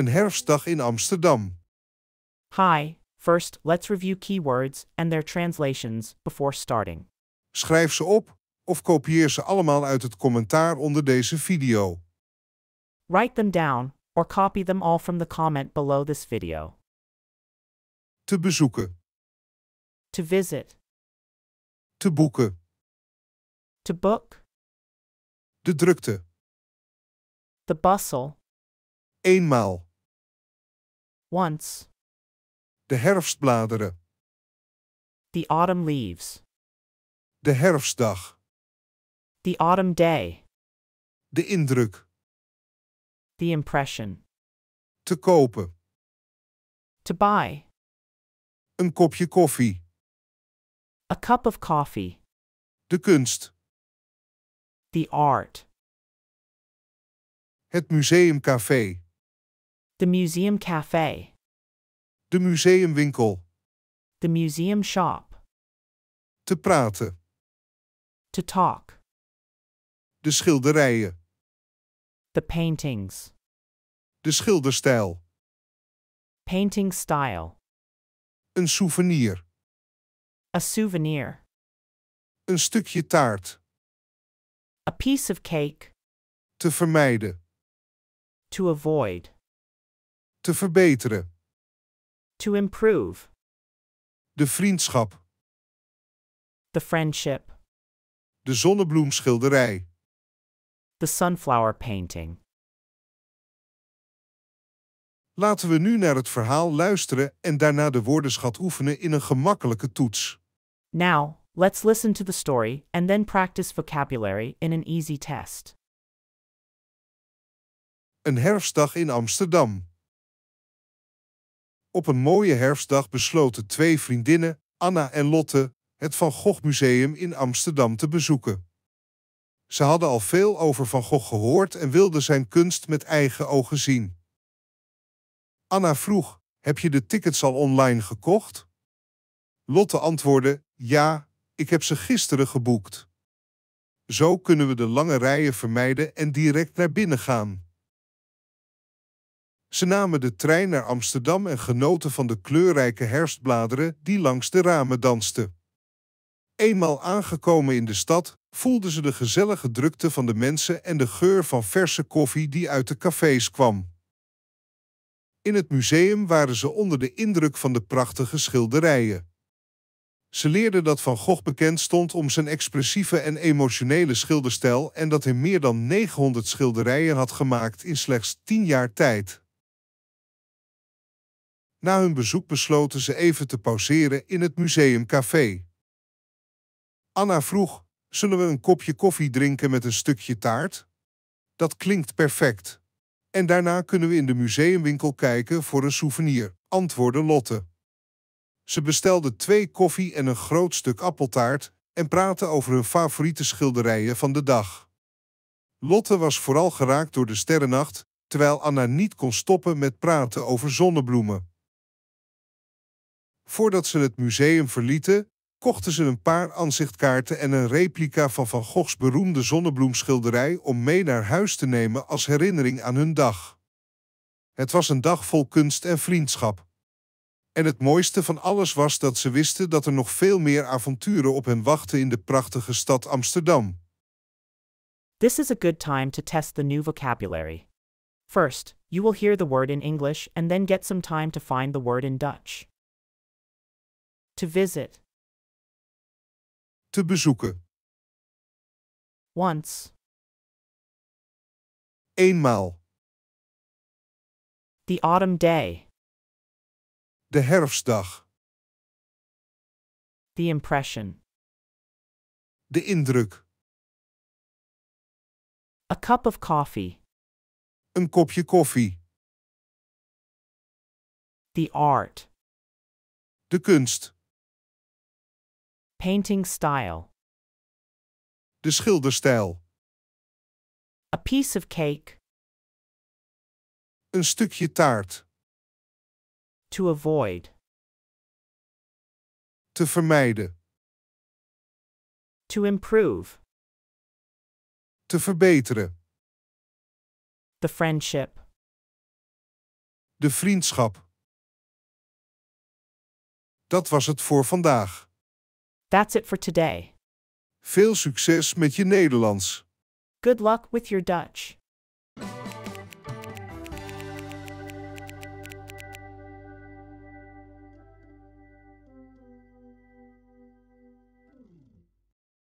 Een herfstdag in Amsterdam. Hi, first let's review keywords and their translations before starting. Schrijf ze op of kopieer ze allemaal uit het commentaar onder deze video. Write them down or copy them all from the comment below this video. Te bezoeken. To visit. Te boeken. To book. De drukte. The bustle. Eenmaal. Once. De herfstbladeren. The autumn leaves. De herfstdag. The autumn day. De indruk. The impression. Te kopen. To buy. Een kopje koffie. A cup of coffee. De kunst. The art. Het museumcafé. The museum café. De museumwinkel. The museum shop. Te praten. To talk. De schilderijen. The paintings. De schilderstijl. Painting style. Een souvenir. A souvenir. Een stukje taart. A piece of cake. Te vermijden. To avoid. Te verbeteren. To improve. De vriendschap. The friendship. De zonnebloemschilderij. The sunflower painting. Laten we nu naar het verhaal luisteren en daarna de woordenschat oefenen in een gemakkelijke toets. Now, let's listen to the story and then practice vocabulary in an easy test. Een herfstdag in Amsterdam. Op een mooie herfstdag besloten twee vriendinnen, Anna en Lotte, het Van Gogh Museum in Amsterdam te bezoeken. Ze hadden al veel over Van Gogh gehoord en wilden zijn kunst met eigen ogen zien. Anna vroeg: Heb je de tickets al online gekocht? Lotte antwoordde: Ja, ik heb ze gisteren geboekt. Zo kunnen we de lange rijen vermijden en direct naar binnen gaan. Ze namen de trein naar Amsterdam en genoten van de kleurrijke herfstbladeren die langs de ramen dansten. Eenmaal aangekomen in de stad voelden ze de gezellige drukte van de mensen en de geur van verse koffie die uit de cafés kwam. In het museum waren ze onder de indruk van de prachtige schilderijen. Ze leerden dat Van Gogh bekend stond om zijn expressieve en emotionele schilderstijl en dat hij meer dan 900 schilderijen had gemaakt in slechts 10 jaar tijd. Na hun bezoek besloten ze even te pauzeren in het museumcafé. Anna vroeg, zullen we een kopje koffie drinken met een stukje taart? Dat klinkt perfect. En daarna kunnen we in de museumwinkel kijken voor een souvenir, antwoordde Lotte. Ze bestelden twee koffie en een groot stuk appeltaart en praten over hun favoriete schilderijen van de dag. Lotte was vooral geraakt door de sterrennacht, terwijl Anna niet kon stoppen met praten over zonnebloemen. Voordat ze het museum verlieten, kochten ze een paar aanzichtkaarten en een replica van Van Goghs beroemde zonnebloemschilderij om mee naar huis te nemen als herinnering aan hun dag. Het was een dag vol kunst en vriendschap. En het mooiste van alles was dat ze wisten dat er nog veel meer avonturen op hen wachten in de prachtige stad Amsterdam. This is a good time to test the new vocabulary. First, you will hear the word in English and then get some time to find the word in Dutch. To visit. Te bezoeken. Once. Eenmaal. The autumn day. De herfstdag. The impression. De indruk. A cup of coffee. Een kopje koffie. The art. De kunst. Painting style. De schilderstijl. A piece of cake. Een stukje taart. To avoid. Te vermijden. To improve. Te verbeteren. The friendship. De vriendschap. Dat was het voor vandaag. That's it for today. Veel succes met je Nederlands. Good luck with your Dutch.